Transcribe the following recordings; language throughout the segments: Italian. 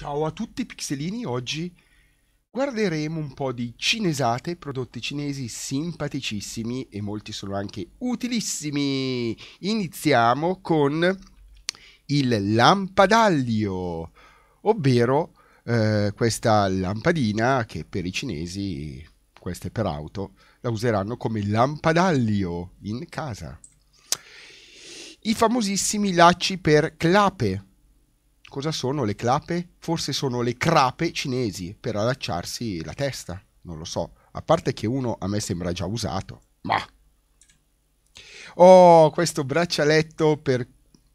Ciao a tutti pixelini, oggi guarderemo un po' di cinesate, prodotti cinesi simpaticissimi e molti sono anche utilissimi. Iniziamo con il lampadaglio, ovvero eh, questa lampadina che per i cinesi, queste per auto, la useranno come lampadaglio in casa. I famosissimi lacci per clape Cosa sono le clape? Forse sono le crape cinesi per allacciarsi la testa, non lo so. A parte che uno a me sembra già usato, ma... Oh, questo braccialetto per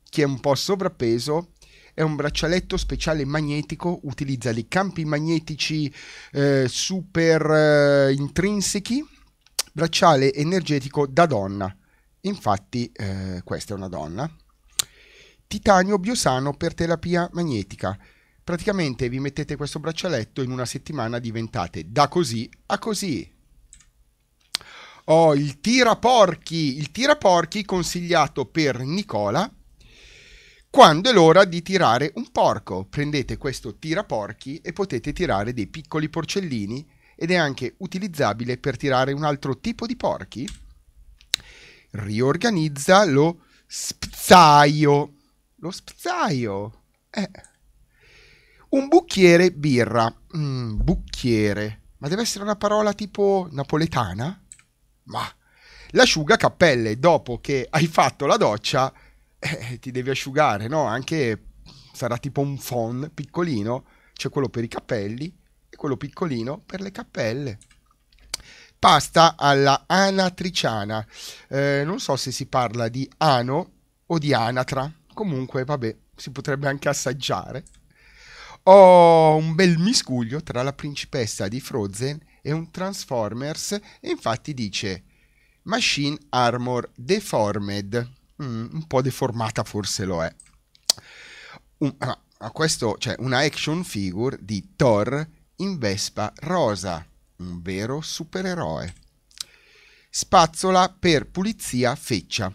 chi è un po' sovrappeso è un braccialetto speciale magnetico, utilizza dei campi magnetici eh, super eh, intrinsechi, bracciale energetico da donna. Infatti eh, questa è una donna, titanio biosano per terapia magnetica. Praticamente vi mettete questo braccialetto in una settimana diventate da così a così. Ho oh, il tiraporchi, il tiraporchi consigliato per Nicola quando è l'ora di tirare un porco. Prendete questo tiraporchi e potete tirare dei piccoli porcellini ed è anche utilizzabile per tirare un altro tipo di porchi. Riorganizza lo spzaio. Lo spzaio. Eh. Un bucchiere birra. Mm, bicchiere. Ma deve essere una parola tipo napoletana? Ma L'asciuga cappelle. dopo che hai fatto la doccia eh, ti devi asciugare, no? Anche sarà tipo un phon piccolino, c'è quello per i capelli e quello piccolino per le cappelle. Pasta alla anatriciana. Eh, non so se si parla di ano o di anatra. Comunque, vabbè, si potrebbe anche assaggiare. Ho un bel miscuglio tra la principessa di Frozen e un Transformers e infatti dice Machine Armor Deformed. Mm, un po' deformata forse lo è. Un, ah, a questo c'è cioè una action figure di Thor in Vespa rosa, un vero supereroe. Spazzola per pulizia feccia.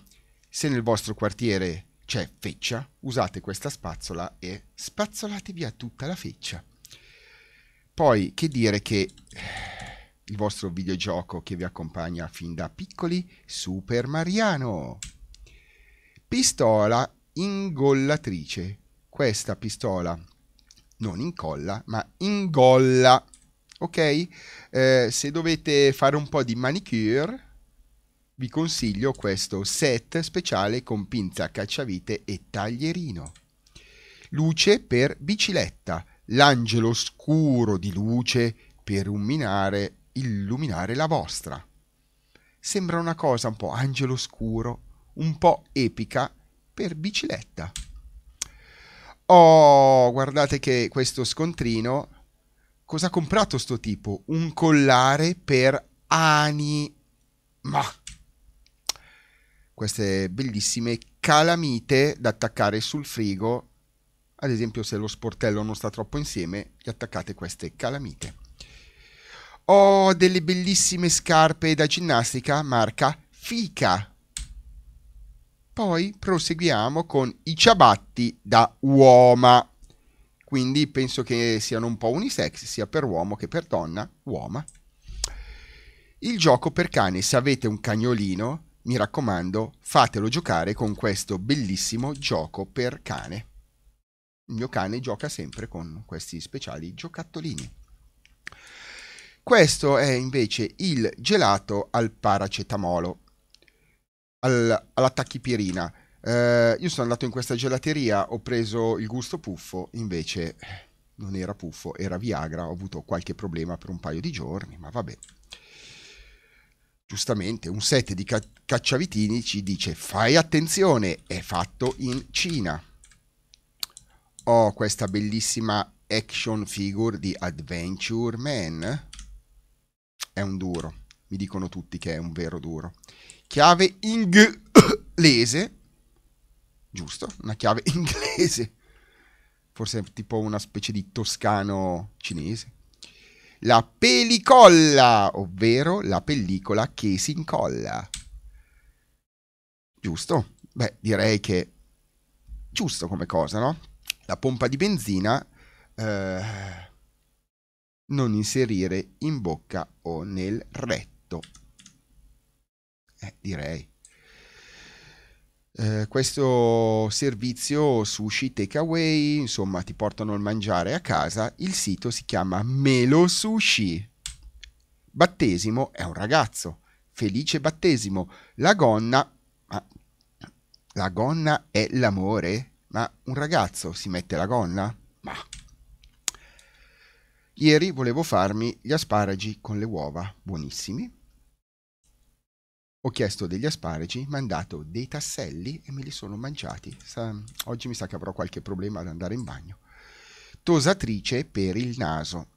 Se nel vostro quartiere c'è feccia, usate questa spazzola e spazzolate via tutta la feccia. Poi che dire che eh, il vostro videogioco che vi accompagna fin da piccoli, Super Mariano. Pistola ingollatrice. Questa pistola non incolla, ma ingolla. Ok? Eh, se dovete fare un po' di manicure, vi consiglio questo set speciale con pinza cacciavite e taglierino. Luce per bicicletta, l'angelo scuro di luce per illuminare, illuminare la vostra. Sembra una cosa un po' angelo scuro, un po' epica per bicicletta. Oh, guardate che questo scontrino cosa ha comprato sto tipo? Un collare per ani. Ma queste bellissime calamite da attaccare sul frigo. Ad esempio, se lo sportello non sta troppo insieme, gli attaccate queste calamite. Ho delle bellissime scarpe da ginnastica marca Fica. Poi proseguiamo con i ciabatti da uoma. Quindi penso che siano un po' unisex, sia per uomo che per donna. Uoma. Il gioco per cani, se avete un cagnolino, mi raccomando, fatelo giocare con questo bellissimo gioco per cane. Il mio cane gioca sempre con questi speciali giocattolini. Questo è invece il gelato al paracetamolo, al, alla tachipirina. Eh, io sono andato in questa gelateria, ho preso il gusto puffo, invece non era puffo, era Viagra, ho avuto qualche problema per un paio di giorni, ma vabbè, giustamente un set di ca- cacciavitini ci dice fai attenzione, è fatto in Cina. Ho oh, questa bellissima action figure di Adventure Man. È un duro, mi dicono tutti che è un vero duro. Chiave inglese, giusto? Una chiave inglese. Forse tipo una specie di toscano cinese la pelicolla, ovvero la pellicola che si incolla. Giusto? Beh, direi che giusto come cosa, no? La pompa di benzina eh, non inserire in bocca o nel retto. Eh, direi eh, questo servizio sushi takeaway, insomma ti portano il mangiare a casa, il sito si chiama Melo Sushi. Battesimo è un ragazzo, felice battesimo, la gonna, ma la gonna è l'amore? Ma un ragazzo si mette la gonna? Ma... Ieri volevo farmi gli asparagi con le uova, buonissimi, ho chiesto degli asparagi, mi hanno dato dei tasselli e me li sono mangiati. Sa, oggi mi sa che avrò qualche problema ad andare in bagno. Tosatrice per il naso.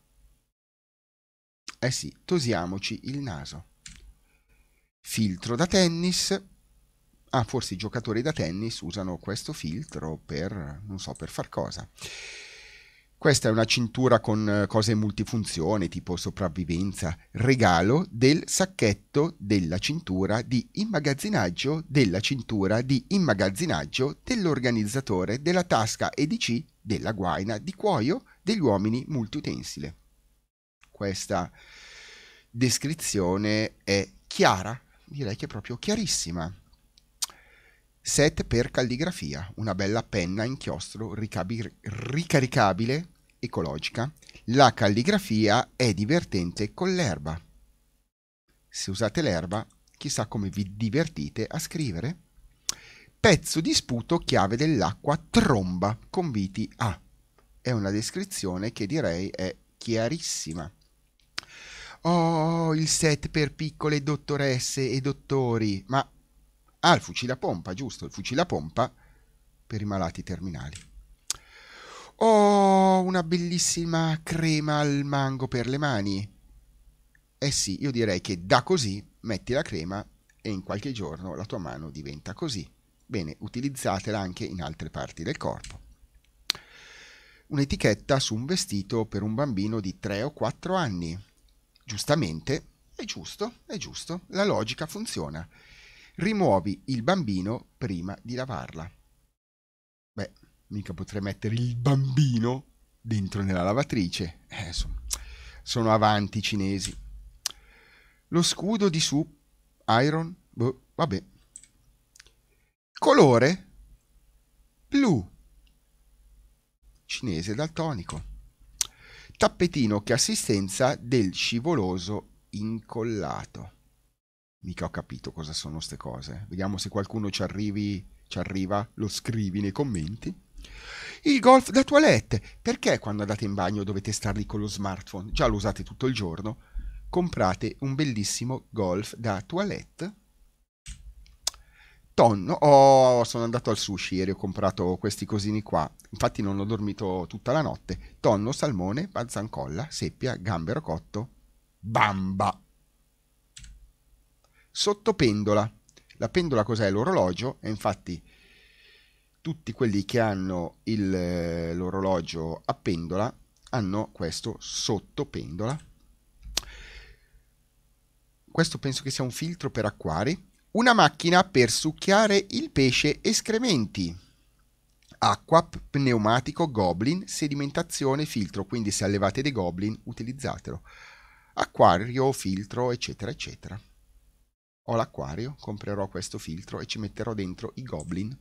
Eh sì, tosiamoci il naso. Filtro da tennis. Ah, forse i giocatori da tennis usano questo filtro per, non so, per far cosa. Questa è una cintura con eh, cose multifunzione tipo sopravvivenza, regalo del sacchetto della cintura di immagazzinaggio della cintura di immagazzinaggio dell'organizzatore della tasca EDC della guaina di cuoio degli uomini multiutensile. Questa descrizione è chiara, direi che è proprio chiarissima. Set per calligrafia, una bella penna inchiostro ricabi- ricaricabile ecologica, la calligrafia è divertente con l'erba. Se usate l'erba, chissà come vi divertite a scrivere. Pezzo di sputo chiave dell'acqua tromba conviti A. È una descrizione che direi è chiarissima. Oh, il set per piccole dottoresse e dottori. Ma ha ah, il fucile a pompa, giusto? Il fucile a pompa per i malati terminali. Oh, una bellissima crema al mango per le mani. Eh sì, io direi che da così metti la crema e in qualche giorno la tua mano diventa così. Bene, utilizzatela anche in altre parti del corpo. Un'etichetta su un vestito per un bambino di 3 o 4 anni. Giustamente, è giusto, è giusto, la logica funziona. Rimuovi il bambino prima di lavarla. Beh, mica potrei mettere il bambino dentro nella lavatrice. Eh, insomma, sono avanti i cinesi. Lo scudo di su, Iron, boh, vabbè. Colore, blu, cinese daltonico. Tappetino che assistenza del scivoloso incollato. Mica ho capito cosa sono queste cose. Vediamo se qualcuno ci, arrivi, ci arriva, lo scrivi nei commenti. Il golf da toilette, perché quando andate in bagno dovete star lì con lo smartphone? Già lo usate tutto il giorno? Comprate un bellissimo golf da toilette? Tonno, oh, sono andato al sushi e ho comprato questi cosini qua, infatti non ho dormito tutta la notte. Tonno, salmone, panzancolla, seppia, gambero cotto, bamba. Sottopendola. La pendola cos'è? L'orologio, e infatti tutti quelli che hanno il, eh, l'orologio a pendola hanno questo sotto pendola. Questo penso che sia un filtro per acquari. Una macchina per succhiare il pesce escrementi. Acqua, pneumatico, goblin, sedimentazione, filtro. Quindi se allevate dei goblin utilizzatelo. Acquario, filtro, eccetera, eccetera. Ho l'acquario, comprerò questo filtro e ci metterò dentro i goblin.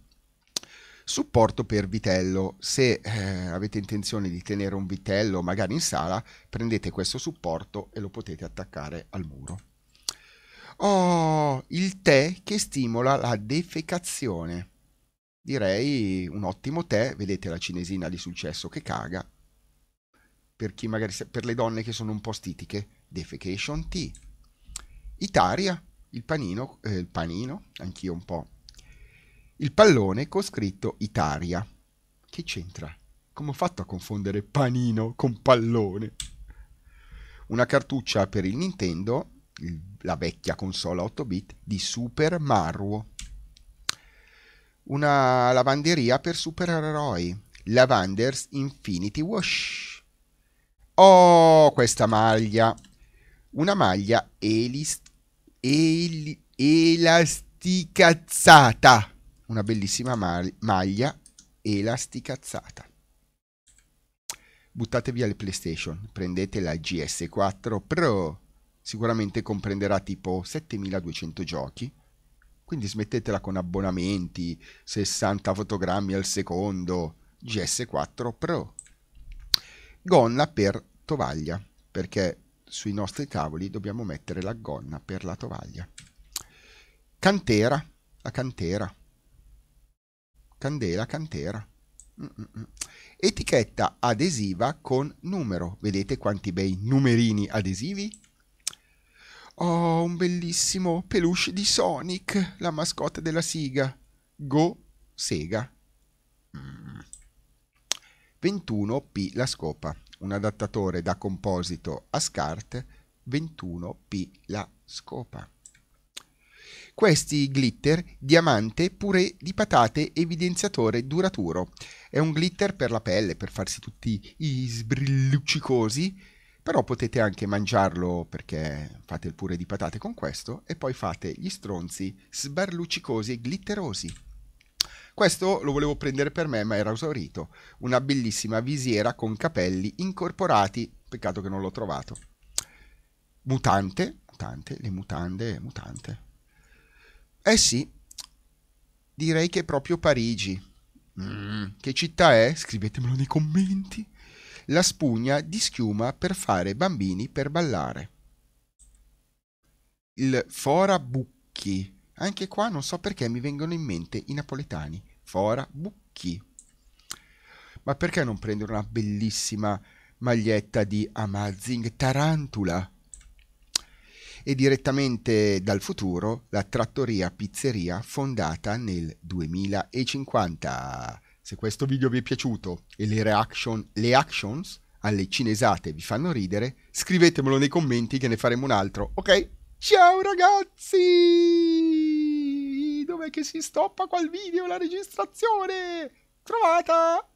Supporto per vitello. Se eh, avete intenzione di tenere un vitello magari in sala, prendete questo supporto e lo potete attaccare al muro. Oh, il tè che stimola la defecazione. Direi un ottimo tè, vedete la cinesina di successo che caga. Per, chi magari, per le donne che sono un po' stitiche, defecation tea. Itaria, il panino, eh, il panino, anch'io un po' il pallone con scritto Italia. Che c'entra? Come ho fatto a confondere panino con pallone? Una cartuccia per il Nintendo, il, la vecchia console 8-bit, di Super Mario. Una lavanderia per supereroi, Lavanders Infinity Wash. Oh, questa maglia! Una maglia elis, el, elasticazzata una bellissima maglia elasticazzata. Buttate via le PlayStation, prendete la GS4 Pro, sicuramente comprenderà tipo 7200 giochi, quindi smettetela con abbonamenti, 60 fotogrammi al secondo, GS4 Pro. Gonna per tovaglia, perché sui nostri tavoli dobbiamo mettere la gonna per la tovaglia. Cantera, la cantera, candela, cantera. Mm, mm, mm. Etichetta adesiva con numero. Vedete quanti bei numerini adesivi? Oh, un bellissimo peluche di Sonic, la mascotte della Siga. Go Sega. 21P la scopa, un adattatore da composito a SCART 21P la scopa. Questi glitter diamante pure di patate evidenziatore duraturo. È un glitter per la pelle, per farsi tutti i sbrilluccicosi, però potete anche mangiarlo perché fate il pure di patate con questo e poi fate gli stronzi sbarluccicosi e glitterosi. Questo lo volevo prendere per me ma era esaurito. Una bellissima visiera con capelli incorporati, peccato che non l'ho trovato. Mutante, mutante, le mutande, mutante. Eh sì, direi che è proprio Parigi. Mm, che città è? Scrivetemelo nei commenti. La spugna di schiuma per fare bambini per ballare. Il fora bucchi. Anche qua non so perché mi vengono in mente i napoletani. Fora bucchi. Ma perché non prendere una bellissima maglietta di Amazing Tarantula? e direttamente dal futuro la trattoria pizzeria fondata nel 2050. Se questo video vi è piaciuto e le reaction, le actions alle cinesate vi fanno ridere, scrivetemelo nei commenti che ne faremo un altro, ok? Ciao ragazzi! Dov'è che si stoppa qua video, la registrazione? Trovata!